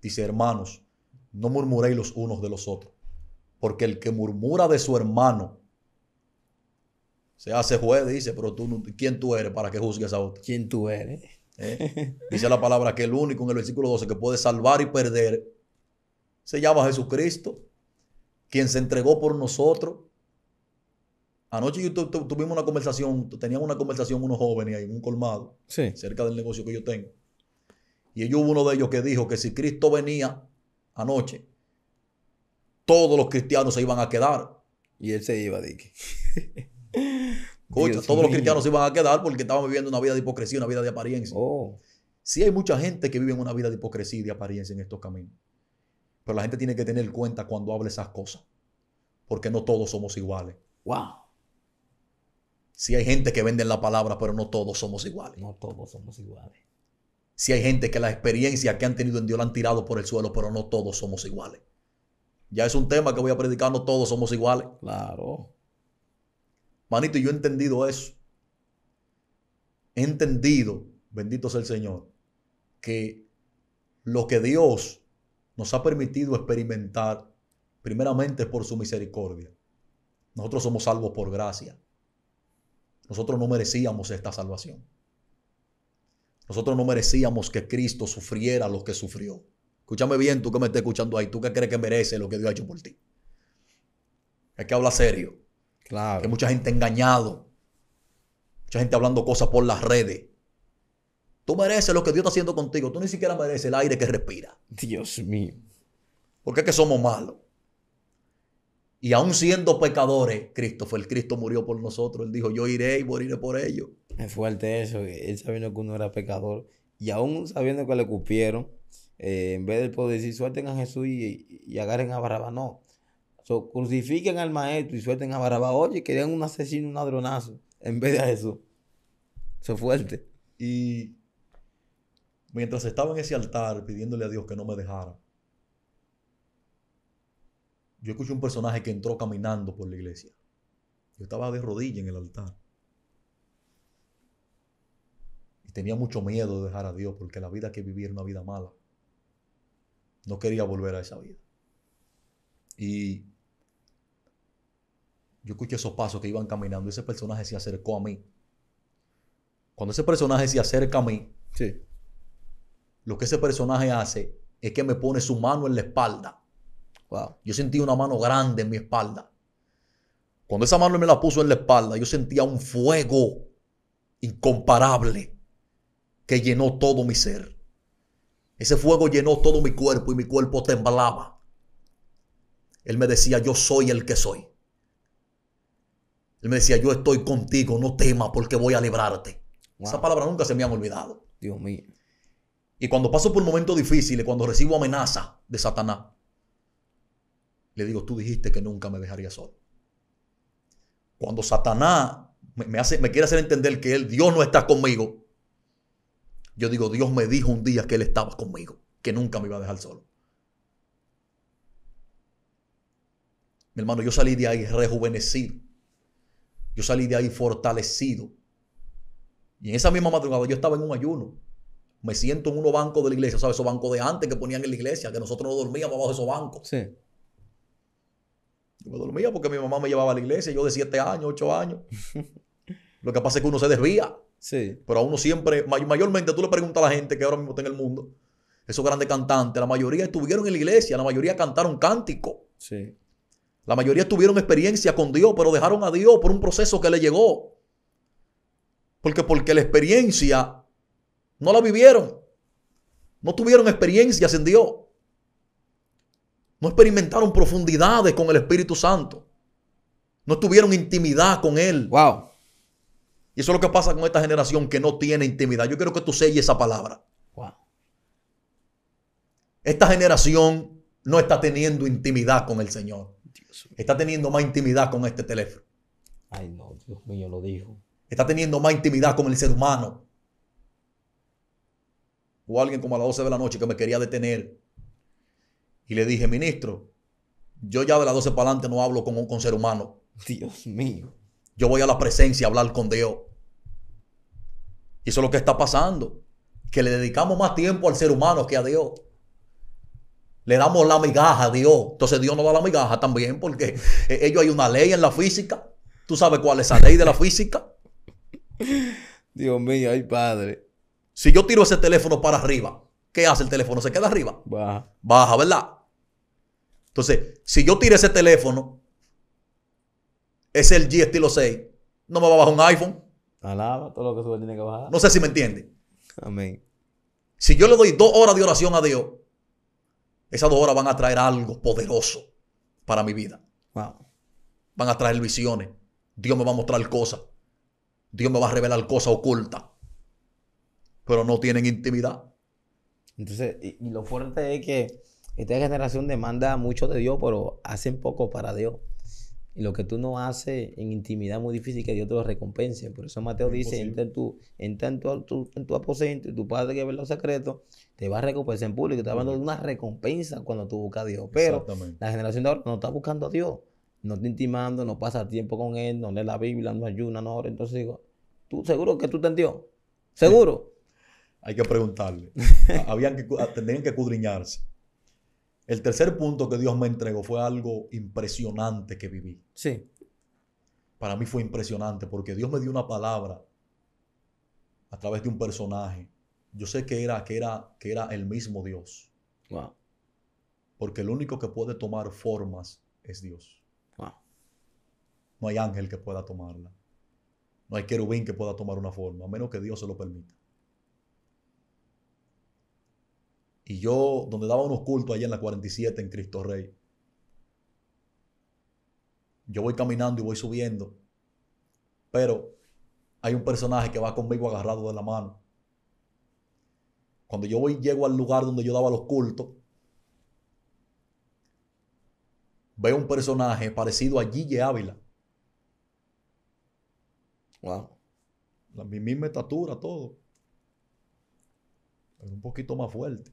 Dice, hermanos, no murmuréis los unos de los otros, porque el que murmura de su hermano se hace juez, dice, pero tú, ¿quién tú eres para que juzgues a otro? ¿Quién tú eres? ¿Eh? Dice la palabra que el único en el versículo 12 que puede salvar y perder se llama Jesucristo, quien se entregó por nosotros. Anoche yo tuvimos una conversación, teníamos una conversación unos jóvenes ahí, un colmado, cerca del negocio que yo tengo. Y hubo uno de ellos que dijo que si Cristo venía anoche, todos los cristianos se iban a quedar. Y él se iba, Dick. Escucha, todos los cristianos se iban a quedar porque estaban viviendo una vida de hipocresía, una vida de apariencia. Oh. Sí hay mucha gente que vive una vida de hipocresía y de apariencia en estos caminos. Pero la gente tiene que tener cuenta cuando habla esas cosas. Porque no todos somos iguales. Wow. Sí hay gente que vende la palabra, pero no todos somos iguales. No todos somos iguales. Si hay gente que la experiencia que han tenido en Dios la han tirado por el suelo, pero no todos somos iguales. Ya es un tema que voy a predicar, no todos somos iguales. Claro. Manito, yo he entendido eso. He entendido, bendito sea el Señor, que lo que Dios nos ha permitido experimentar, primeramente por su misericordia. Nosotros somos salvos por gracia. Nosotros no merecíamos esta salvación. Nosotros no merecíamos que Cristo sufriera lo que sufrió. Escúchame bien, tú que me estás escuchando ahí, tú qué crees que merece lo que Dios ha hecho por ti. Es que habla serio. Claro. Que mucha gente engañado. Mucha gente hablando cosas por las redes. Tú mereces lo que Dios está haciendo contigo. Tú ni siquiera mereces el aire que respira. Dios mío. Porque es que somos malos. Y aún siendo pecadores, Cristo fue el Cristo murió por nosotros. Él dijo, yo iré y moriré por ellos. Es fuerte eso, él sabiendo que uno era pecador y aún sabiendo que le cupieron, eh, en vez de poder decir suelten a Jesús y, y agarren a Barabá, no. So, crucifiquen al maestro y suelten a Barabá. Oye, querían un asesino, un ladronazo, en vez de a Jesús. Eso es fuerte. Y mientras estaba en ese altar pidiéndole a Dios que no me dejara, yo escuché un personaje que entró caminando por la iglesia. Yo estaba de rodilla en el altar. tenía mucho miedo de dejar a Dios porque la vida que vivía era una vida mala. No quería volver a esa vida. Y yo escuché esos pasos que iban caminando ese personaje se acercó a mí. Cuando ese personaje se acerca a mí, sí. lo que ese personaje hace es que me pone su mano en la espalda. Yo sentí una mano grande en mi espalda. Cuando esa mano me la puso en la espalda, yo sentía un fuego incomparable que llenó todo mi ser. Ese fuego llenó todo mi cuerpo y mi cuerpo temblaba. Él me decía, yo soy el que soy. Él me decía, yo estoy contigo, no temas porque voy a librarte. Esa palabra nunca se me han olvidado. Dios mío. Y cuando paso por momentos difíciles, cuando recibo amenaza de Satanás, le digo, tú dijiste que nunca me dejaría solo. Cuando Satanás me, hace, me quiere hacer entender que él, Dios no está conmigo, yo digo, Dios me dijo un día que Él estaba conmigo, que nunca me iba a dejar solo. Mi hermano, yo salí de ahí rejuvenecido. Yo salí de ahí fortalecido. Y en esa misma madrugada yo estaba en un ayuno. Me siento en uno banco de la iglesia, ¿sabes? Esos bancos de antes que ponían en la iglesia, que nosotros no dormíamos abajo de esos bancos. Sí. Yo me dormía porque mi mamá me llevaba a la iglesia, yo de 7 años, 8 años. Lo que pasa es que uno se desvía. Pero a uno siempre, mayormente tú le preguntas a la gente que ahora mismo está en el mundo, esos grandes cantantes, la mayoría estuvieron en la iglesia, la mayoría cantaron cántico. La mayoría tuvieron experiencia con Dios, pero dejaron a Dios por un proceso que le llegó. Porque, porque la experiencia no la vivieron. No tuvieron experiencias en Dios. No experimentaron profundidades con el Espíritu Santo. No tuvieron intimidad con Él. Wow. Y eso es lo que pasa con esta generación que no tiene intimidad. Yo quiero que tú selles esa palabra. Esta generación no está teniendo intimidad con el Señor. Está teniendo más intimidad con este teléfono. Ay, no, Dios mío, lo dijo. Está teniendo más intimidad con el ser humano. O alguien como a las 12 de la noche que me quería detener. Y le dije, ministro, yo ya de las 12 para adelante no hablo con un con ser humano. Dios mío. Yo voy a la presencia a hablar con Dios. Y eso es lo que está pasando. Que le dedicamos más tiempo al ser humano que a Dios. Le damos la migaja a Dios. Entonces Dios nos da la migaja también porque e-, ellos hay una ley en la física. ¿Tú sabes cuál es la ley de la física? Dios mío, ay padre. Si yo tiro ese teléfono para arriba, ¿qué hace el teléfono? ¿Se queda arriba? Baja. Baja, ¿verdad? Entonces, si yo tiro ese teléfono es el G estilo 6. No me va a bajar un iPhone. Alaba, todo lo que que bajar. No sé si me entiende. Amén. Si yo le doy dos horas de oración a Dios, esas dos horas van a traer algo poderoso para mi vida. Van a traer visiones. Dios me va a mostrar cosas. Dios me va a revelar cosas ocultas. Pero no tienen intimidad. Entonces, y lo fuerte es que esta generación demanda mucho de Dios, pero hacen poco para Dios. Y lo que tú no haces en intimidad es muy difícil que Dios te lo recompense. Por eso Mateo dice, entra en tu, en en tu aposento y tu padre que ver los secretos te va a recompensar en público. va hablando de una recompensa cuando tú buscas a Dios. Pero la generación de ahora no está buscando a Dios. No está intimando, no pasa tiempo con Él, no lee la Biblia, no ayuna, no ora. Entonces digo, ¿tú seguro que tú te entiendes? ¿Seguro? Hay que preguntarle. Habían que, tenían que el tercer punto que Dios me entregó fue algo impresionante que viví. Sí. Para mí fue impresionante porque Dios me dio una palabra a través de un personaje. Yo sé que era, que era, que era el mismo Dios. Wow. Porque el único que puede tomar formas es Dios. Wow. No hay ángel que pueda tomarla. No hay querubín que pueda tomar una forma, a menos que Dios se lo permita. Y yo, donde daba unos cultos allá en la 47 en Cristo Rey, yo voy caminando y voy subiendo, pero hay un personaje que va conmigo agarrado de la mano. Cuando yo voy, llego al lugar donde yo daba los cultos, veo un personaje parecido a Gille Ávila. Wow. La misma estatura, todo. un poquito más fuerte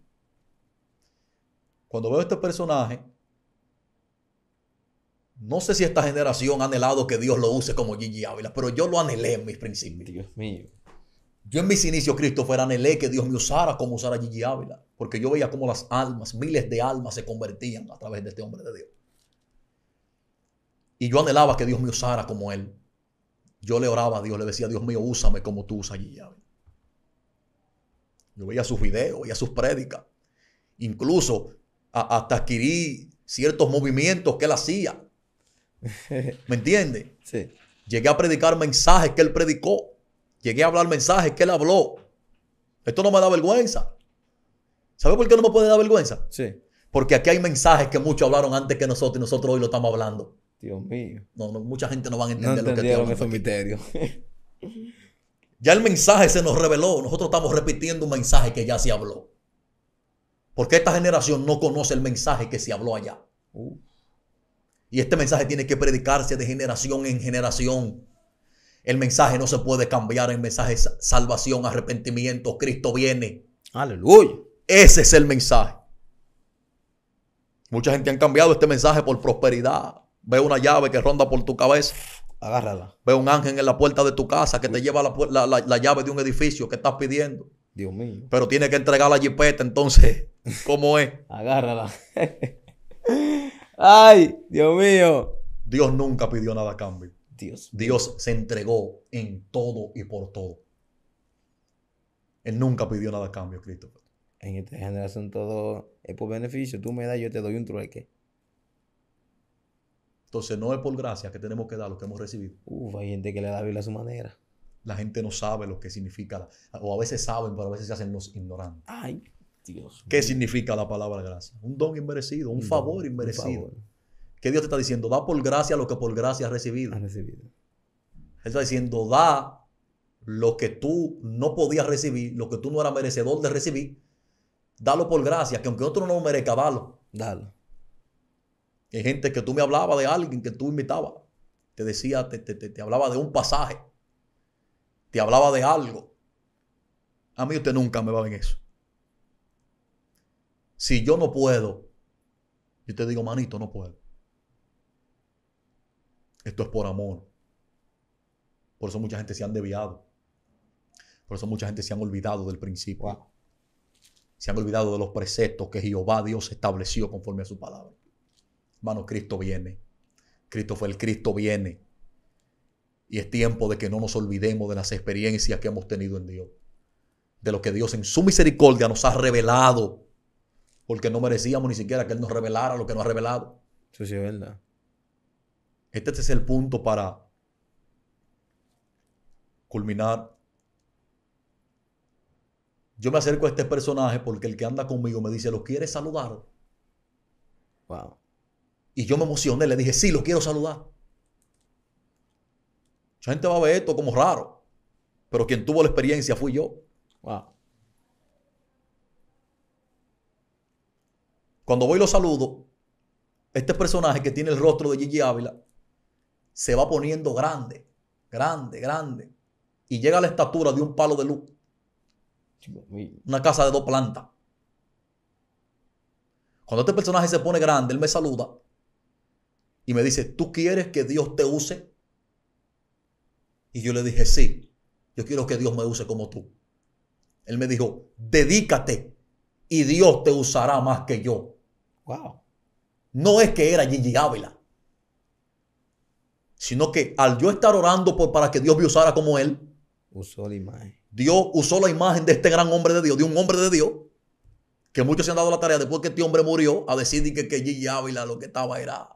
cuando veo este personaje, no sé si esta generación ha anhelado que Dios lo use como Gigi Ávila, pero yo lo anhelé en mis principios. Dios mío. Yo en mis inicios, Cristo, fuera anhelé que Dios me usara como usara Gigi Ávila, porque yo veía cómo las almas, miles de almas se convertían a través de este hombre de Dios. Y yo anhelaba que Dios me usara como él. Yo le oraba a Dios, le decía, Dios mío, úsame como tú usas Gigi Ávila. Yo veía sus videos, veía sus prédicas. Incluso hasta adquirir ciertos movimientos que él hacía. ¿Me entiendes? Sí. Llegué a predicar mensajes que él predicó. Llegué a hablar mensajes que él habló. Esto no me da vergüenza. ¿Sabe por qué no me puede dar vergüenza? Sí. Porque aquí hay mensajes que muchos hablaron antes que nosotros y nosotros hoy lo estamos hablando. Dios mío. No, mucha gente no va a entender lo que Dios el cementerio. ya el mensaje se nos reveló. Nosotros estamos repitiendo un mensaje que ya se habló. Porque esta generación no conoce el mensaje que se habló allá. Uh. Y este mensaje tiene que predicarse de generación en generación. El mensaje no se puede cambiar en mensaje salvación, arrepentimiento, Cristo viene. Aleluya. Ese es el mensaje. Mucha gente han cambiado este mensaje por prosperidad. Ve una llave que ronda por tu cabeza. Agárrala. Ve un ángel en la puerta de tu casa que te lleva la llave de un edificio que estás pidiendo. Dios mío. Pero tiene que entregar la jipeta, entonces, ¿cómo es? Agárrala. Ay, Dios mío. Dios nunca pidió nada a cambio. Dios. Dios se entregó en todo y por todo. Él nunca pidió nada a cambio, Cristo. En esta generación todo es por beneficio. Tú me das, yo te doy un trueque. Entonces no es por gracia que tenemos que dar lo que hemos recibido. Uf, hay gente que le da vida a su manera la gente no sabe lo que significa, o a veces saben, pero a veces se hacen los ignorantes. Ay, Dios. ¿Qué significa la palabra gracia? Un don inmerecido, un, favor inmerecido. ¿Qué Dios te está diciendo? Da por gracia lo que por gracia has recibido. Has recibido. Él está diciendo, da lo que tú no podías recibir, lo que tú no eras merecedor de recibir, dalo por gracia, que aunque otro no lo merezca, dalo. Dalo. Hay gente que tú me hablaba de alguien que tú invitaba te decía, te, te, te hablaba de un pasaje te hablaba de algo. A mí usted nunca me va en eso. Si yo no puedo, yo te digo, manito, no puedo. Esto es por amor. Por eso mucha gente se han deviado. Por eso mucha gente se han olvidado del principio. Se han olvidado de los preceptos que Jehová Dios estableció conforme a su palabra. Hermano, Cristo viene. Cristo fue el Cristo viene. Y es tiempo de que no nos olvidemos de las experiencias que hemos tenido en Dios. De lo que Dios en su misericordia nos ha revelado. Porque no merecíamos ni siquiera que Él nos revelara lo que nos ha revelado. Eso sí es verdad. Este, este es el punto para culminar. Yo me acerco a este personaje porque el que anda conmigo me dice, ¿lo quieres saludar? Wow. Y yo me emocioné, le dije, sí, lo quiero saludar. La gente va a ver esto como raro, pero quien tuvo la experiencia fui yo. Cuando voy y lo saludo, este personaje que tiene el rostro de Gigi Ávila se va poniendo grande, grande, grande. Y llega a la estatura de un palo de luz. Una casa de dos plantas. Cuando este personaje se pone grande, él me saluda y me dice, ¿tú quieres que Dios te use? Y yo le dije, sí, yo quiero que Dios me use como tú. Él me dijo, dedícate y Dios te usará más que yo. Wow. No es que era Gigi Ávila, sino que al yo estar orando por, para que Dios me usara como él, usó la imagen. Dios usó la imagen de este gran hombre de Dios, de un hombre de Dios, que muchos se han dado la tarea después que este hombre murió a decir que, que Gigi Ávila lo que estaba era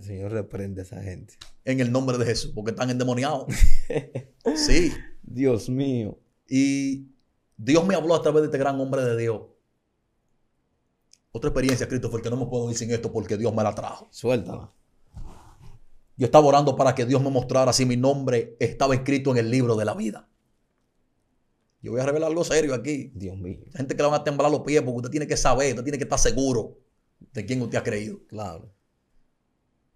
Señor reprende a esa gente. En el nombre de Jesús, porque están endemoniados. sí. Dios mío. Y Dios me habló a través de este gran hombre de Dios. Otra experiencia, Christopher, que no me puedo ir sin esto porque Dios me la trajo. Suéltala. Yo estaba orando para que Dios me mostrara si mi nombre estaba escrito en el libro de la vida. Yo voy a revelar algo serio aquí. Dios mío. Hay gente que le van a temblar los pies porque usted tiene que saber, usted tiene que estar seguro de quién usted ha creído. Claro.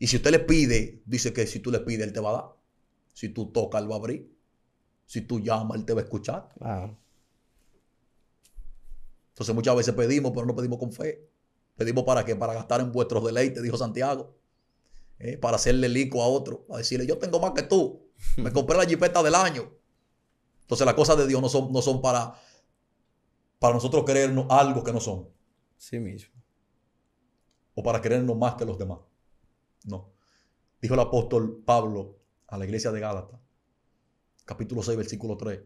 Y si usted le pide, dice que si tú le pides, él te va a dar. Si tú tocas, él va a abrir. Si tú llamas, él te va a escuchar. Entonces muchas veces pedimos, pero no pedimos con fe. Pedimos para qué? Para gastar en vuestros deleites, dijo Santiago. Eh, para hacerle lico a otro. A decirle, yo tengo más que tú. Me compré la jipeta del año. Entonces las cosas de Dios no son, no son para, para nosotros creernos algo que no son. Sí mismo. O para creernos más que los demás. No. Dijo el apóstol Pablo a la iglesia de Gálata, capítulo 6, versículo 3.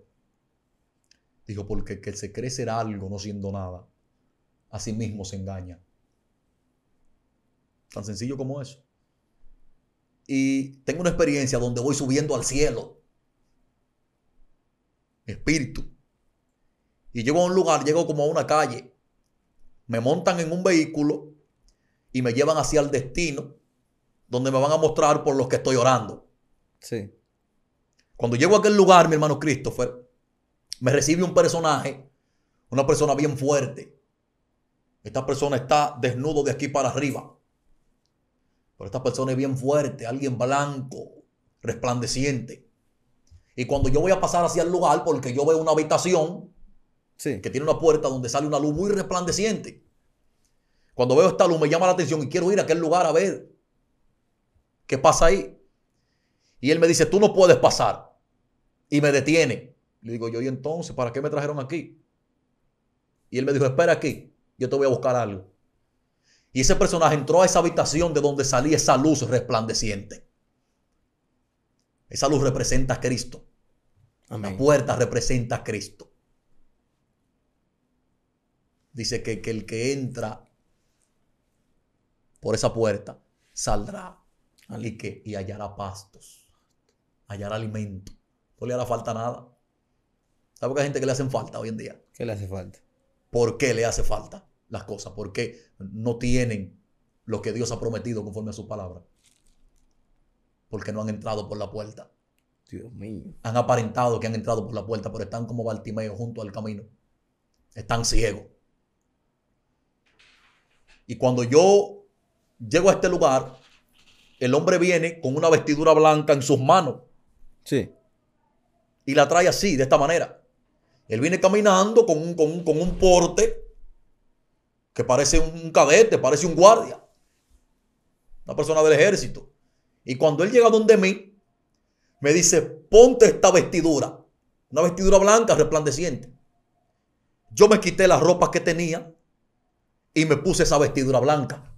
Dijo, porque el que se cree ser algo no siendo nada, a sí mismo se engaña. Tan sencillo como eso. Y tengo una experiencia donde voy subiendo al cielo. espíritu. Y llego a un lugar, llego como a una calle. Me montan en un vehículo y me llevan hacia el destino donde me van a mostrar por los que estoy orando. Sí. Cuando llego a aquel lugar, mi hermano Christopher, me recibe un personaje, una persona bien fuerte. Esta persona está desnudo de aquí para arriba. Pero esta persona es bien fuerte, alguien blanco, resplandeciente. Y cuando yo voy a pasar hacia el lugar, porque yo veo una habitación sí. que tiene una puerta donde sale una luz muy resplandeciente. Cuando veo esta luz me llama la atención y quiero ir a aquel lugar a ver ¿Qué pasa ahí? Y él me dice, tú no puedes pasar. Y me detiene. Le digo, yo, ¿y entonces para qué me trajeron aquí? Y él me dijo, espera aquí, yo te voy a buscar algo. Y ese personaje entró a esa habitación de donde salía esa luz resplandeciente. Esa luz representa a Cristo. La puerta representa a Cristo. Dice que el que entra por esa puerta saldrá y, y hallará pastos, hallar alimento. No le hará falta nada. ¿Sabe qué hay gente que le hacen falta hoy en día? ¿Qué le hace falta? ¿Por qué le hace falta las cosas? ¿Por qué no tienen lo que Dios ha prometido conforme a su palabra? Porque no han entrado por la puerta. Dios mío. Han aparentado que han entrado por la puerta, pero están como Bartimeo junto al camino. Están ciegos. Y cuando yo llego a este lugar, el hombre viene con una vestidura blanca en sus manos. Sí. Y la trae así, de esta manera. Él viene caminando con un, con un porte que parece un cadete, parece un guardia. Una persona del ejército. Y cuando él llega donde mí, me dice, ponte esta vestidura. Una vestidura blanca resplandeciente. Yo me quité las ropas que tenía y me puse esa vestidura blanca.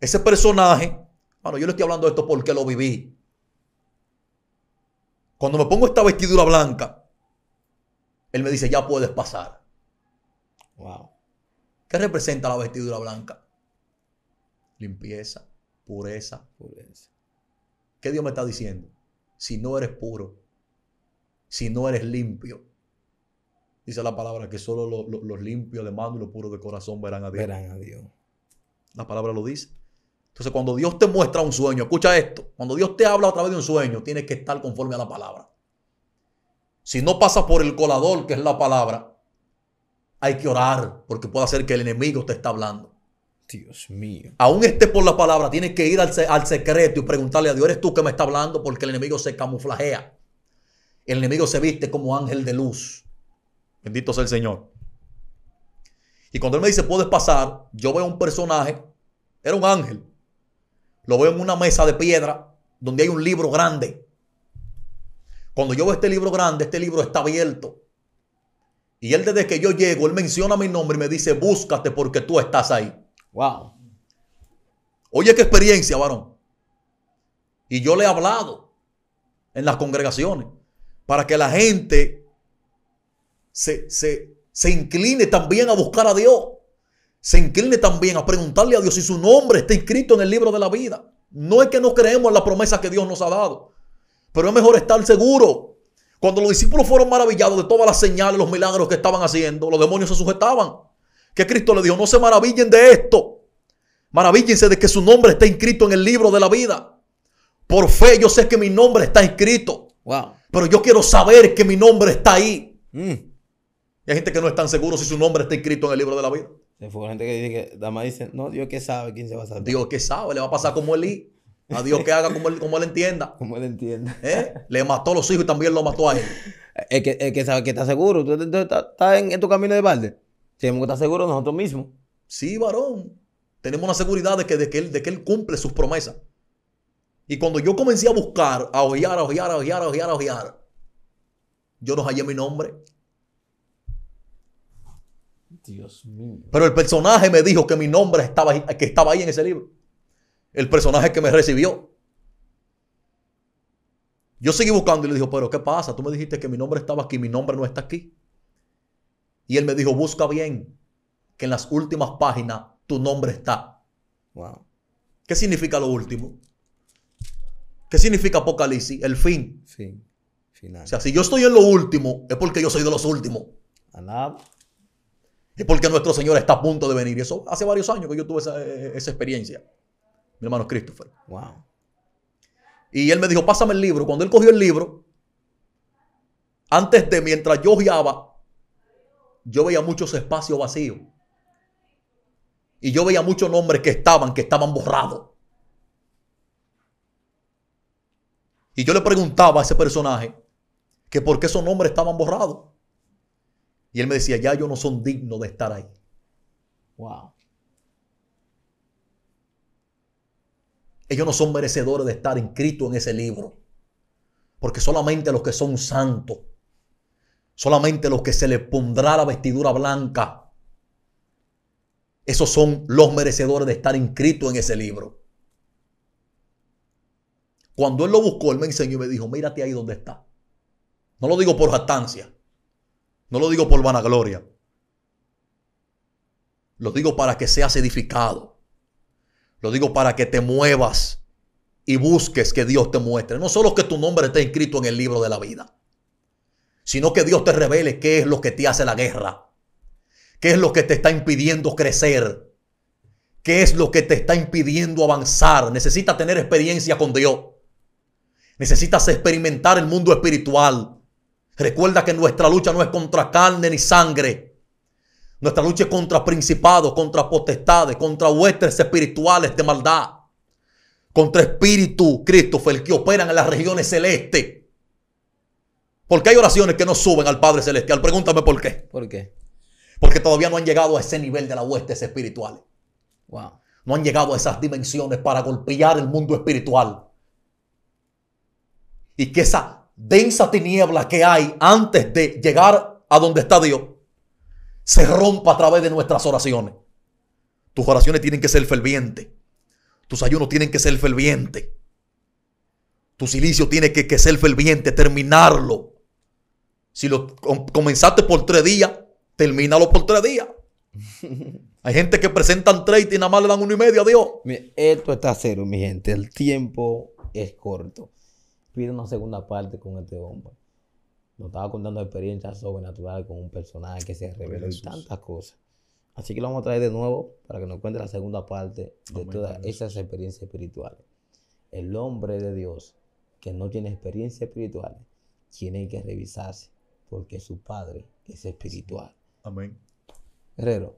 Ese personaje, bueno, yo le estoy hablando de esto porque lo viví. Cuando me pongo esta vestidura blanca, él me dice, ya puedes pasar. Wow. ¿Qué representa la vestidura blanca? Limpieza, pureza. Pureza. ¿Qué Dios me está diciendo? Si no eres puro, si no eres limpio, dice la palabra que solo los, limpios de mano y los puros de corazón verán a Dios. Verán a Dios. La palabra lo dice. Entonces, cuando Dios te muestra un sueño, escucha esto, cuando Dios te habla a través de un sueño, tienes que estar conforme a la palabra. Si no pasas por el colador, que es la palabra, hay que orar, porque puede ser que el enemigo te está hablando. Dios mío. Aún esté por la palabra, tienes que ir al, secreto y preguntarle a Dios, ¿eres tú que me está hablando? Porque el enemigo se camuflajea. El enemigo se viste como ángel de luz. Bendito sea el Señor. Y cuando él me dice, puedes pasar, yo veo un personaje, era un ángel, lo veo en una mesa de piedra donde hay un libro grande. Cuando yo veo este libro grande, este libro está abierto. Y él desde que yo llego, él menciona mi nombre y me dice, búscate porque tú estás ahí. Wow. Oye, qué experiencia, varón. Y yo le he hablado en las congregaciones para que la gente se, se, se incline también a buscar a Dios se incline también a preguntarle a Dios si su nombre está inscrito en el libro de la vida. No es que no creemos en la promesa que Dios nos ha dado, pero es mejor estar seguro. Cuando los discípulos fueron maravillados de todas las señales, los milagros que estaban haciendo, los demonios se sujetaban. Que Cristo le dijo, no se maravillen de esto. Maravíllense de que su nombre está inscrito en el libro de la vida. Por fe yo sé que mi nombre está inscrito. Pero yo quiero saber que mi nombre está ahí. Mm. Y hay gente que no es tan seguro si su nombre está inscrito en el libro de la vida. Se fue gente que dice que, Damas dice, no, Dios que sabe quién se va a salvar. Dios que sabe, le va a pasar como él A Dios que haga como él, como él entienda. Como él entienda. ¿Eh? Le mató a los hijos y también lo mató a él. Es que, es que sabe que está seguro. Tú estás en, tu camino de balde. Tenemos que estar seguros nosotros mismos. Sí, varón. Tenemos una seguridad de que, de él, de que él cumple sus promesas. Y cuando yo comencé a buscar, a ojear, a ojear, a ojear, a ojear, a ojear, yo no hallé mi nombre. Dios mío. Pero el personaje me dijo que mi nombre estaba, que estaba ahí en ese libro. El personaje que me recibió. Yo seguí buscando y le dijo, pero ¿qué pasa? Tú me dijiste que mi nombre estaba aquí, mi nombre no está aquí. Y él me dijo, busca bien, que en las últimas páginas tu nombre está. Wow. ¿Qué significa lo último? ¿Qué significa Apocalipsis? El fin. Fin. O sea, si yo estoy en lo último, es porque yo soy de los últimos. Alaba. Porque nuestro Señor está a punto de venir. Y Eso hace varios años que yo tuve esa, eh, eh, experiencia. Mi hermano Christopher. Wow. Y él me dijo, pásame el libro. Cuando él cogió el libro, antes de mientras yo guiaba, yo veía muchos espacios vacíos. Y yo veía muchos nombres que estaban, que estaban borrados. Y yo le preguntaba a ese personaje que por qué esos nombres estaban borrados. Y él me decía, ya yo no son dignos de estar ahí. Wow. Ellos no son merecedores de estar inscritos en ese libro. Porque solamente los que son santos, solamente los que se les pondrá la vestidura blanca, esos son los merecedores de estar inscritos en ese libro. Cuando él lo buscó, él me enseñó y me dijo, mírate ahí donde está. No lo digo por jactancia. No lo digo por vanagloria. Lo digo para que seas edificado. Lo digo para que te muevas y busques que Dios te muestre. No solo que tu nombre esté inscrito en el libro de la vida, sino que Dios te revele qué es lo que te hace la guerra. ¿Qué es lo que te está impidiendo crecer? ¿Qué es lo que te está impidiendo avanzar? Necesitas tener experiencia con Dios. Necesitas experimentar el mundo espiritual. Recuerda que nuestra lucha no es contra carne ni sangre. Nuestra lucha es contra principados, contra potestades, contra huestes espirituales de maldad, contra espíritu, Cristo, el que operan en las regiones celestes. Porque hay oraciones que no suben al Padre Celestial. Pregúntame por qué. ¿Por qué? Porque todavía no han llegado a ese nivel de las huestes espirituales. No han llegado a esas dimensiones para golpear el mundo espiritual. Y que esa densa tiniebla que hay antes de llegar a donde está Dios se rompa a través de nuestras oraciones. Tus oraciones tienen que ser fervientes. Tus ayunos tienen que ser fervientes. Tu silicio tiene que, ser ferviente, terminarlo. Si lo comenzaste por tres días, termínalo por tres días. Hay gente que presentan tres y nada más le dan uno y medio a Dios. Esto está cero, mi gente. El tiempo es corto pide una segunda parte con este hombre. Nos estaba contando experiencias sobrenaturales con un personaje que se reveló y tantas cosas. Así que lo vamos a traer de nuevo para que nos cuente la segunda parte de todas esas experiencias espirituales. El hombre de Dios que no tiene experiencias espirituales tiene que revisarse porque su padre es espiritual. Amén. Herrero,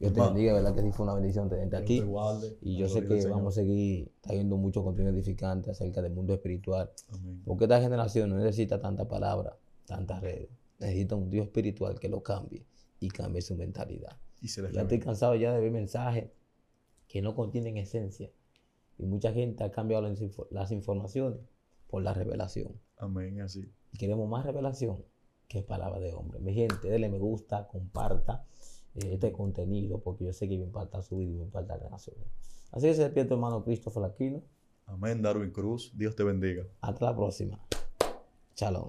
Dios te bendiga, ¿verdad? Que sí fue una bendición tenerte aquí. Eh. y yo sé que vamos a seguir trayendo mucho contenido edificante acerca del mundo espiritual. Porque esta generación no necesita tanta palabra, tantas redes. Necesita un Dios espiritual que lo cambie y cambie su mentalidad. ya estoy cansado ya de ver mensajes que no contienen esencia. Y mucha gente ha cambiado las, informaciones por la revelación. Amén, así. queremos más revelación que palabra de hombre. Mi gente, denle me gusta, comparta. Eh, este contenido, porque yo sé que me impacta su vida y me impacta la Así que se hermano Cristóbal Aquino. Amén, Darwin Cruz. Dios te bendiga. Hasta la próxima. Shalom.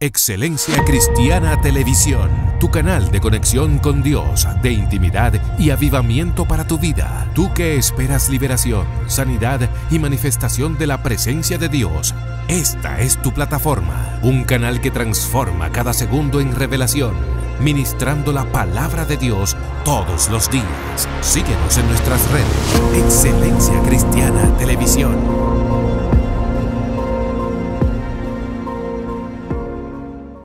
Excelencia Cristiana Televisión, tu canal de conexión con Dios, de intimidad y avivamiento para tu vida. Tú que esperas liberación, sanidad y manifestación de la presencia de Dios, esta es tu plataforma, un canal que transforma cada segundo en revelación ministrando la palabra de Dios todos los días. Síguenos en nuestras redes. Excelencia Cristiana Televisión.